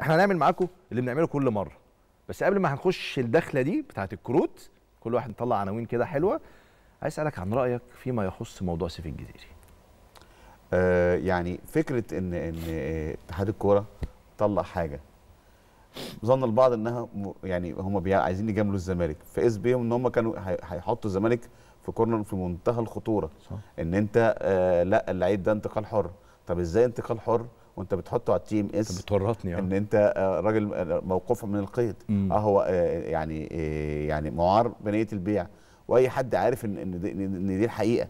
احنا هنعمل معاكم اللي بنعمله كل مره بس قبل ما هنخش الدخله دي بتاعه الكروت كل واحد نطلع عناوين كده حلوه عايز اسالك عن رايك فيما يخص موضوع سيف الجزيري آه يعني فكره ان ان آه، اتحاد الكوره طلع حاجه ظن البعض انها يعني هم عايزين يجاملوا الزمالك فاذ بيهم ان هم كانوا هيحطوا الزمالك في كورنر في منتهى الخطوره صح. ان انت آه لا اللعيب ده انتقال حر طب ازاي انتقال حر وانت بتحطه على ام اس بتورطني آه. ان انت آه، راجل آه، موقوف من القيد اه هو يعني يعني معار بنيه البيع واي حد عارف ان ان دي الحقيقه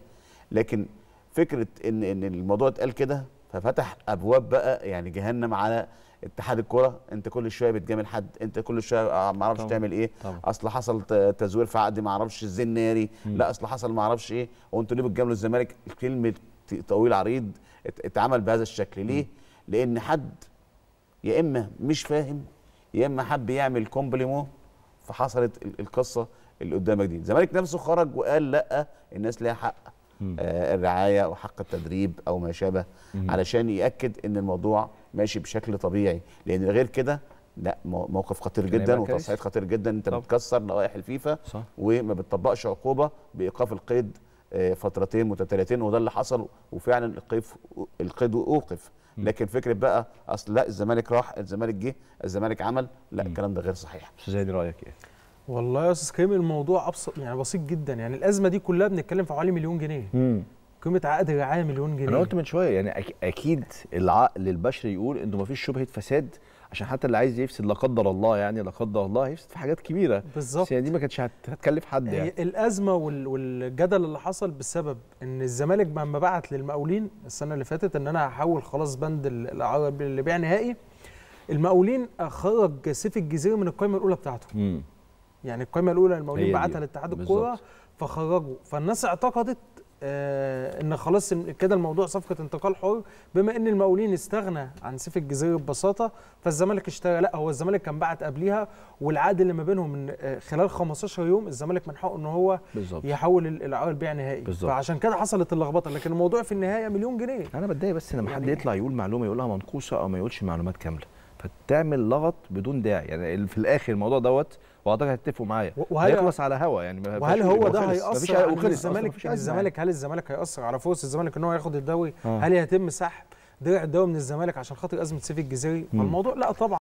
لكن فكره ان ان الموضوع اتقال كده ففتح ابواب بقى يعني جهنم على اتحاد الكره انت كل شويه بتجامل حد انت كل شويه ما اعرفش تعمل ايه طبعا. اصل حصل تزوير في عقد ما اعرفش الزناري لا اصل حصل ما اعرفش ايه وانتوا ليه بتجاملوا الزمالك كلمه طويل عريض اتعمل بهذا الشكل ليه م. لان حد يا اما مش فاهم يا اما حب يعمل كومبليمو فحصلت القصه اللي قدامك دي الزمالك نفسه خرج وقال لا الناس ليها حق آه الرعايه وحق التدريب او ما شابه علشان ياكد ان الموضوع ماشي بشكل طبيعي لان غير كده لا موقف خطير جدا وتصعيد خطير جدا انت طب. بتكسر لوائح الفيفا صح. وما بتطبقش عقوبه بايقاف القيد آه، فترتين متتاليتين وده اللي حصل وفعلا القيد القيد اوقف لكن فكره بقى اصل لا الزمالك راح الزمالك جه الزمالك عمل لا الكلام ده غير صحيح استاذ هادي رايك ايه والله يا استاذ كريم الموضوع ابسط يعني بسيط جدا يعني الازمه دي كلها بنتكلم في حوالي مليون جنيه مم. قيمه عقد الرعايه مليون جنيه انا قلت من شويه يعني اكيد العقل البشري يقول انه ما فيش شبهه فساد عشان حتى اللي عايز يفسد لا قدر الله يعني لا قدر الله هيفسد في حاجات كبيره بالظبط يعني دي ما كانتش هتكلف حد يعني الازمه والجدل اللي حصل بسبب ان الزمالك لما بعت للمقاولين السنه اللي فاتت ان انا هحول خلاص بند الاعاره اللي بيع نهائي المقاولين خرج سيف الجزيره من القائمه الاولى بتاعته مم. يعني القائمه الاولى المقاولين بعتها لاتحاد الكوره فخرجوا فالناس اعتقدت آه، ان خلاص كده الموضوع صفقه انتقال حر بما ان المقاولين استغنى عن سيف الجزيري ببساطه فالزمالك اشترى لا هو الزمالك كان بعت قبليها والعقد اللي ما بينهم من آه، خلال 15 يوم الزمالك من حقه ان هو بالزبط. يحول العقد البيع نهائي بالزبط. فعشان كده حصلت اللخبطه لكن الموضوع في النهايه مليون جنيه انا بتضايق بس لما يعني حد يطلع يقول معلومه يقولها منقوصه او ما يقولش معلومات كامله فتعمل لغط بدون داعي يعني في الاخر الموضوع دوت واعتقد هتتفقوا معايا هيخلص على هوا يعني وهل هو ده هيأثر على الزمالك الزمالك هل الزمالك هيأثر على فرص الزمالك ان هو ياخد الدوري آه. هل يتم سحب درع الدوري من الزمالك عشان خاطر ازمه سيف الجزيري فالموضوع لا طبعا